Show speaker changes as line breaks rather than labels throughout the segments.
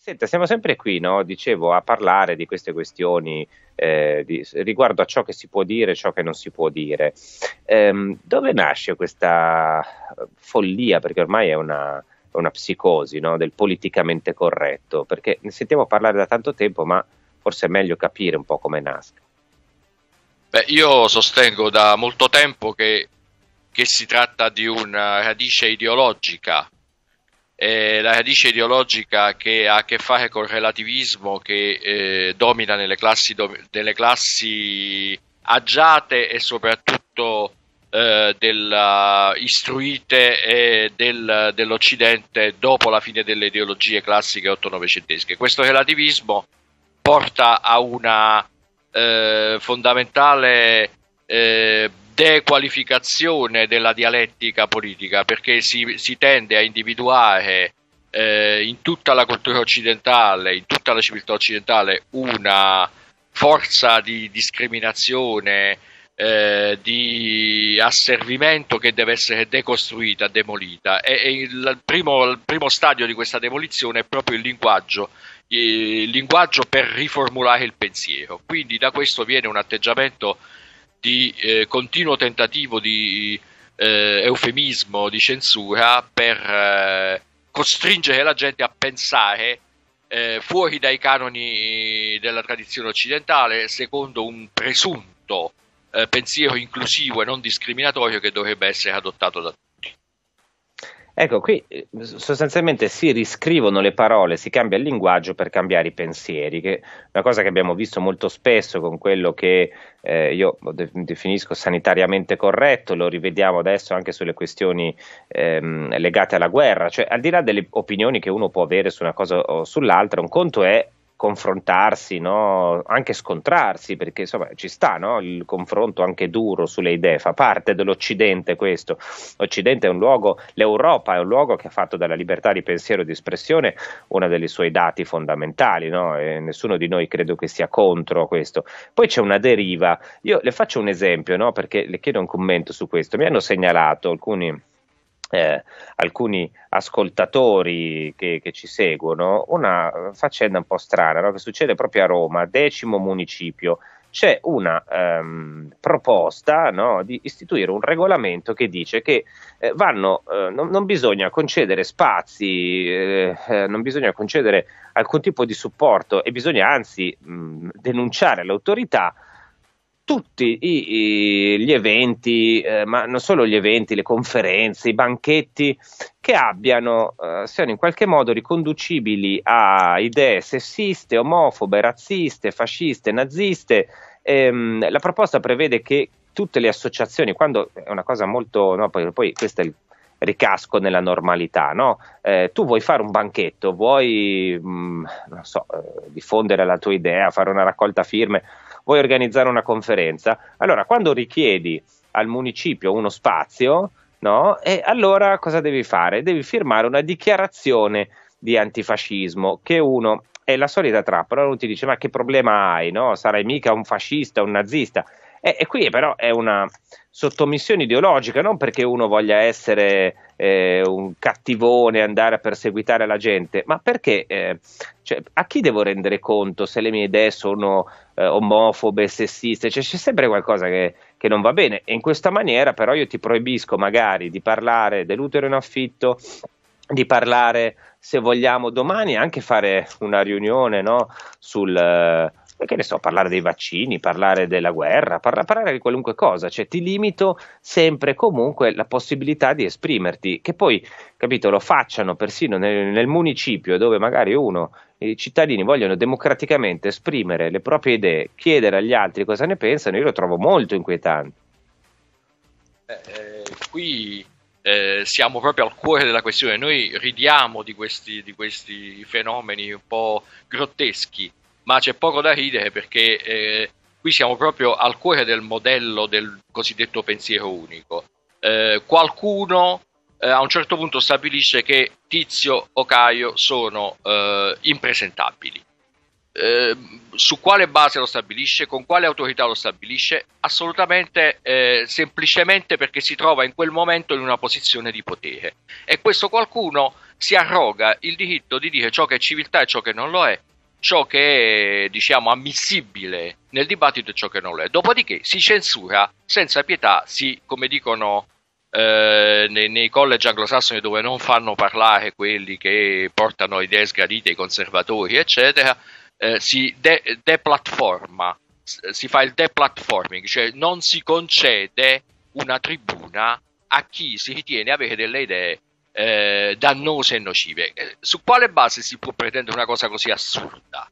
Senta, siamo sempre qui, no? dicevo, a parlare di queste questioni eh, di, riguardo a ciò che si può dire e ciò che non si può dire. Ehm, dove nasce questa follia, perché ormai è una, una psicosi, no? del politicamente corretto? Perché ne sentiamo parlare da tanto tempo, ma forse è meglio capire un po' come nasce.
Beh, io sostengo da molto tempo che, che si tratta di una radice ideologica eh, la radice ideologica che ha a che fare col relativismo che eh, domina nelle classi, do, nelle classi, agiate e soprattutto eh, della, istruite del, dell'Occidente dopo la fine delle ideologie classiche 8 900 Questo relativismo porta a una eh, fondamentale eh, dequalificazione della dialettica politica, perché si, si tende a individuare eh, in tutta la cultura occidentale, in tutta la civiltà occidentale, una forza di discriminazione, eh, di asservimento che deve essere decostruita, demolita. E, e il, primo, il, primo, stadio di questa demolizione è proprio il linguaggio, il linguaggio per riformulare il pensiero. Quindi da questo viene un atteggiamento di eh, continuo tentativo di eh, eufemismo, di censura per eh, costringere la gente a pensare eh, fuori dai canoni della tradizione occidentale secondo un
presunto
eh, pensiero inclusivo e non discriminatorio che dovrebbe essere adottato da tutti.
Ecco, qui eh, sostanzialmente si riscrivono le parole, si cambia il linguaggio per cambiare i pensieri, che è una cosa che abbiamo visto molto spesso con quello che eh, io definisco sanitariamente corretto, lo rivediamo adesso anche sulle questioni ehm, legate alla guerra, cioè al di là delle opinioni che uno può avere su una cosa o sull'altra, un conto è confrontarsi, no? anche scontrarsi, perché insomma ci sta no? il confronto anche duro sulle idee, fa parte dell'Occidente questo. L'Occidente è un luogo, l'Europa è un luogo che ha fatto della libertà di pensiero e di espressione uno dei suoi dati fondamentali, no? e nessuno di noi credo che sia contro questo. Poi c'è una deriva, io le faccio un esempio perché le chiedo un commento su questo, mi hanno segnalato alcuni eh, alcuni ascoltatori che, che, ci seguono una faccenda un po' strana no? che succede proprio a Roma, decimo municipio. C'è una ehm, proposta no? di istituire un regolamento che dice che eh, vanno, eh, non, non, bisogna concedere spazi, eh, eh, non bisogna concedere alcun tipo di supporto e bisogna anzi mh, denunciare all'autorità tutti i, i, gli eventi, eh, ma non solo gli eventi, le conferenze, i banchetti che abbiano, eh, siano in qualche modo riconducibili a idee sessiste, omofobe, razziste, fasciste, naziste. Ehm, la proposta prevede che tutte le associazioni, quando è una cosa molto, no, poi, poi questo è il ricasco nella normalità, no? eh, tu vuoi fare un banchetto, vuoi, mh, mm, so, eh, diffondere la tua idea, fare una raccolta firme vuoi organizzare una conferenza, allora quando richiedi al municipio uno spazio, no? E allora cosa devi fare? Devi firmare una dichiarazione di antifascismo che uno è la solita trappola, uno ti dice ma che problema hai, no? Sarai mica un fascista, un nazista. E, e qui però è una sottomissione ideologica, non perché uno voglia essere eh, un cattivone, andare a perseguitare la gente, ma perché eh, cioè, a chi devo rendere conto se le mie idee sono eh, omofobe, sessiste, cioè, c'è sempre qualcosa che, che, non va bene e in questa maniera però io ti proibisco magari di parlare dell'utero in affitto, di parlare se vogliamo domani anche fare una riunione no, sul e che ne so, parlare dei vaccini, parlare della guerra, parla, parlare di qualunque cosa, cioè ti limito sempre e comunque la possibilità di esprimerti, che poi, capito, lo facciano persino nel, nel municipio dove magari uno i cittadini vogliono democraticamente esprimere le proprie idee, chiedere agli altri cosa ne pensano, io lo trovo molto inquietante.
Eh, eh qui eh, siamo proprio al cuore della questione, noi ridiamo di questi, di questi fenomeni un po' grotteschi, ma c'è poco da ridere perché eh, qui siamo proprio al cuore del modello del cosiddetto pensiero unico. Eh, qualcuno eh, a un certo punto stabilisce che Tizio o Caio sono eh, impresentabili. Eh, su quale base lo stabilisce, con quale autorità lo stabilisce? Assolutamente, eh, semplicemente perché si trova in quel momento in una posizione di potere e questo qualcuno si arroga il diritto di dire ciò che è civiltà e ciò che non lo è ciò che è diciamo ammissibile nel dibattito e ciò che non lo è. Dopodiché si censura senza pietà, si, come dicono eh, nei, nei, college anglosassoni dove non fanno parlare quelli che portano idee sgradite, i conservatori, eccetera, eh, si de- deplatforma, si fa il deplatforming, cioè non si concede una tribuna a chi si ritiene avere delle idee eh, dannose e nocive. Eh, su quale base si può pretendere una cosa così assurda?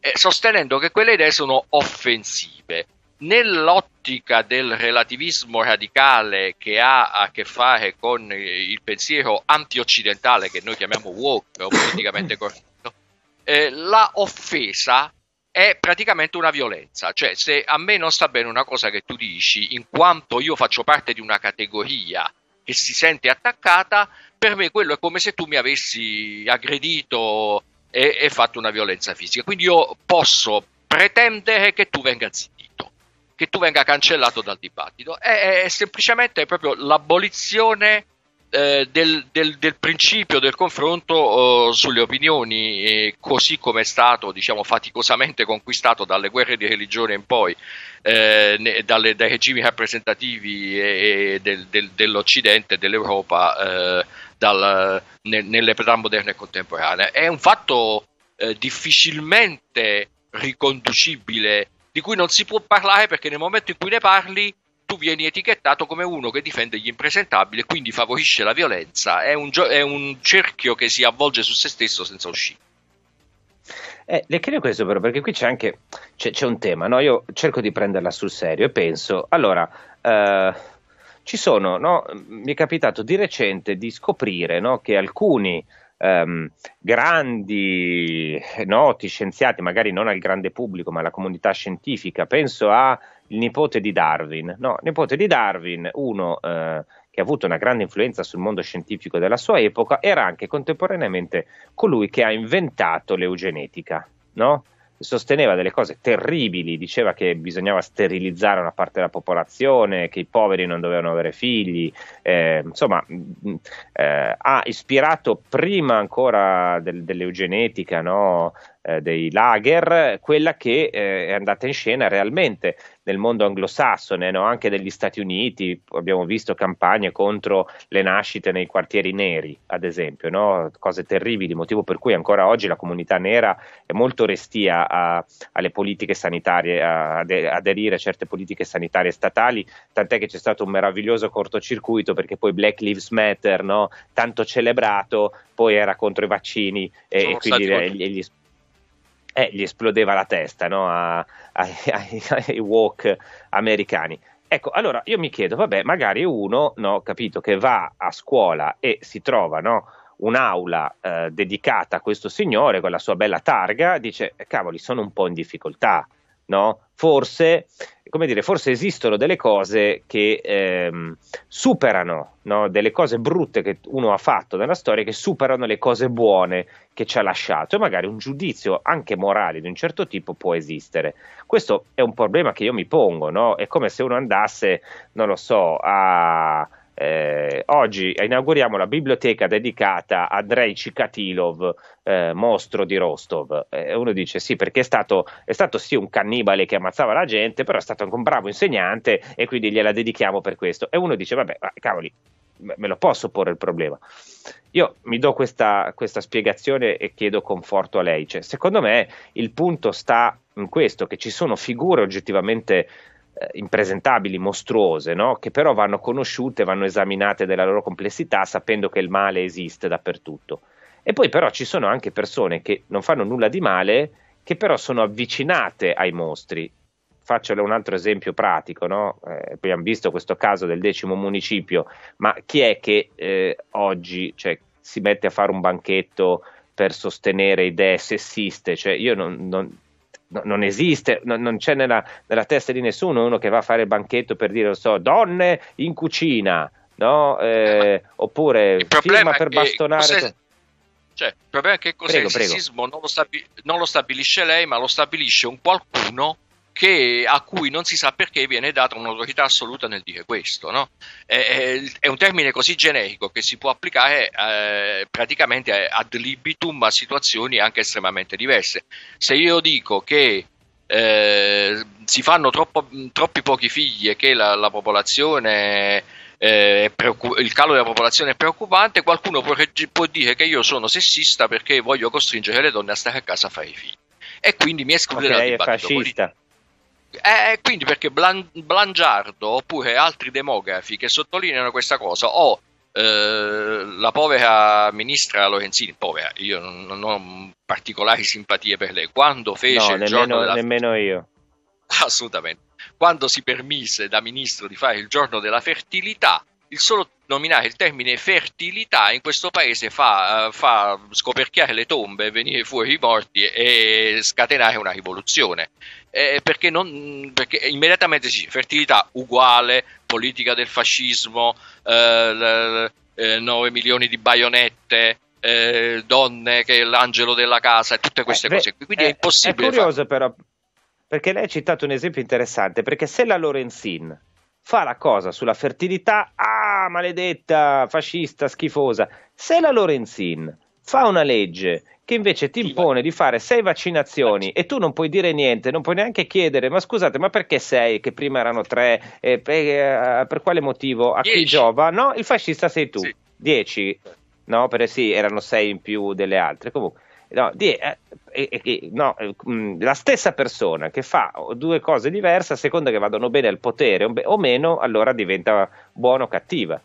Eh, sostenendo che quelle idee sono offensive. Nell'ottica del relativismo radicale che ha a che fare con il pensiero antioccidentale che noi chiamiamo woke o politicamente corretto, eh, la offesa è praticamente una violenza, cioè se a me non sta bene una cosa che tu dici, in quanto io faccio parte di una categoria e si sente attaccata, per me quello è come se tu mi avessi aggredito e, e fatto una violenza fisica. Quindi io posso pretendere che tu venga zittito, che tu venga cancellato dal dibattito. È, è semplicemente proprio l'abolizione eh, del, del, del, principio del confronto oh, sulle opinioni, eh, così come è stato diciamo, faticosamente conquistato dalle guerre di religione in poi, eh, ne, dalle, dai regimi rappresentativi e, e del, dell'Occidente e dell'Europa eh, dal, ne, nell'età moderna e contemporanee. È un fatto eh, difficilmente riconducibile, di cui non si può parlare perché nel momento in cui ne parli tu vieni etichettato come uno che difende gli impresentabili e quindi favorisce la violenza. È un, gio- è un cerchio che si avvolge su se stesso senza uscire.
Eh, le chiedo questo però perché qui c'è anche c'è, c'è un tema, no? io cerco di prenderla sul serio e penso, allora, eh, ci sono, no? mi è capitato di recente di scoprire no? che alcuni ehm, grandi noti scienziati, magari non al grande pubblico, ma alla comunità scientifica. Penso al nipote di Darwin. No, nipote di Darwin, uno eh, che ha avuto una grande influenza sul mondo scientifico della sua epoca, era anche contemporaneamente colui che ha inventato l'eugenetica. No? sosteneva delle cose terribili, diceva che bisognava sterilizzare una parte della popolazione, che i poveri non dovevano avere figli, eh, insomma mm, mm, eh, ha ispirato prima ancora del, dell'eugenetica no? eh, dei lager, quella che eh, è andata in scena realmente nel mondo anglosassone, no? anche negli Stati Uniti, abbiamo visto campagne contro le nascite nei quartieri neri, ad esempio, no? cose terribili, motivo per cui ancora oggi la comunità nera è molto restia a, alle politiche sanitarie, a aderire a certe politiche sanitarie statali, tant'è che c'è stato un meraviglioso cortocircuito perché poi Black Lives Matter, no? tanto celebrato, poi era contro i vaccini e, e quindi gli, gli eh, gli esplodeva la testa no? a, ai, ai, ai walk americani. Ecco, allora io mi chiedo, vabbè, magari uno, no, capito, che va a scuola e si trova, no, un'aula eh, dedicata a questo signore con la sua bella targa, dice, eh, cavoli, sono un po' in difficoltà, no? Forse, dire, forse, esistono delle cose che ehm, superano, no? delle cose brutte che uno ha fatto nella storia, che superano le cose buone che ci ha lasciato e magari un giudizio anche morale di un certo tipo può esistere. Questo è un problema che io mi pongo, no? è come se uno andasse, non lo so, a eh, oggi inauguriamo la biblioteca dedicata a Andrei Cikatilov, eh, mostro di Rostov. Eh, uno dice sì, perché è stato, è stato, sì un cannibale che ammazzava la gente, però è stato anche un bravo insegnante e quindi gliela dedichiamo per questo. E uno dice, vabbè, cavoli, me lo posso porre il problema. Io mi do questa, questa spiegazione e chiedo conforto a lei. Cioè, secondo me il punto sta in questo, che ci sono figure oggettivamente eh, impresentabili, mostruose, no? che però vanno conosciute, vanno esaminate della loro complessità, sapendo che il male esiste dappertutto. E poi però ci sono anche persone che non fanno nulla di male, che però sono avvicinate ai mostri. Faccio un altro esempio pratico, no? eh, abbiamo visto questo caso del decimo municipio, ma chi è che eh, oggi cioè, si mette a fare un banchetto per sostenere idee sessiste? Cioè, io non, non no, non esiste, no, non c'è nella, nella, testa di nessuno uno che va a fare il banchetto per dire, lo so, donne in cucina, no? Eh, oppure firma per bastonare...
Cioè, il problema è che cos'è prego, il sessismo non lo, stabi- non lo, stabilisce lei, ma lo stabilisce un qualcuno che, a cui non si sa perché viene data un'autorità assoluta nel dire questo. No? È, è, un termine così generico che si può applicare eh, praticamente ad libitum a situazioni anche estremamente diverse. Se io dico che eh, si fanno troppo, troppi pochi figli e che la, la popolazione eh, il calo della popolazione è preoccupante, qualcuno può, può, dire che io sono sessista perché voglio costringere le donne a stare a casa a fare i figli. E quindi mi escluderà okay, dal dibattito è fascista. Politico. Eh, eh, quindi perché Blan- Blangiardo oppure altri demografi che sottolineano questa cosa o eh, la povera ministra Lorenzini, povera, io non ho particolari simpatie per lei, quando fece no, il nemmeno, giorno della...
nemmeno io.
Assolutamente. Quando si permise da ministro di fare il giorno della fertilità, il solo nominare il termine fertilità in questo paese fa, eh, fa scoperchiare le tombe, venire fuori i morti e scatenare una rivoluzione. Eh, perché, non, perché, immediatamente sì, fertilità uguale, politica del fascismo, eh, l, eh, 9 milioni di baionette. Eh, donne che è l'angelo della casa e tutte queste eh, cose qui quindi è
impossibile è curioso far... però perché lei ha citato un esempio interessante perché se la Lorenzin fa la cosa sulla fertilità, ah, maledetta, fascista, schifosa. Se la Lorenzin fa una legge che invece ti impone di fare sei vaccinazioni e tu non puoi dire niente, non puoi neanche chiedere, ma scusate, ma perché sei, che prima erano tre, eh, per, eh, per, quale motivo, a Dieci. chi giova? No, il fascista sei tu, sì. dieci, no, perché sì, erano sei in più delle altre, comunque. No, di, eh, eh, no, mm, la stessa persona che fa due cose diverse, a seconda che vadano bene al potere o meno, allora diventa buona o cattiva.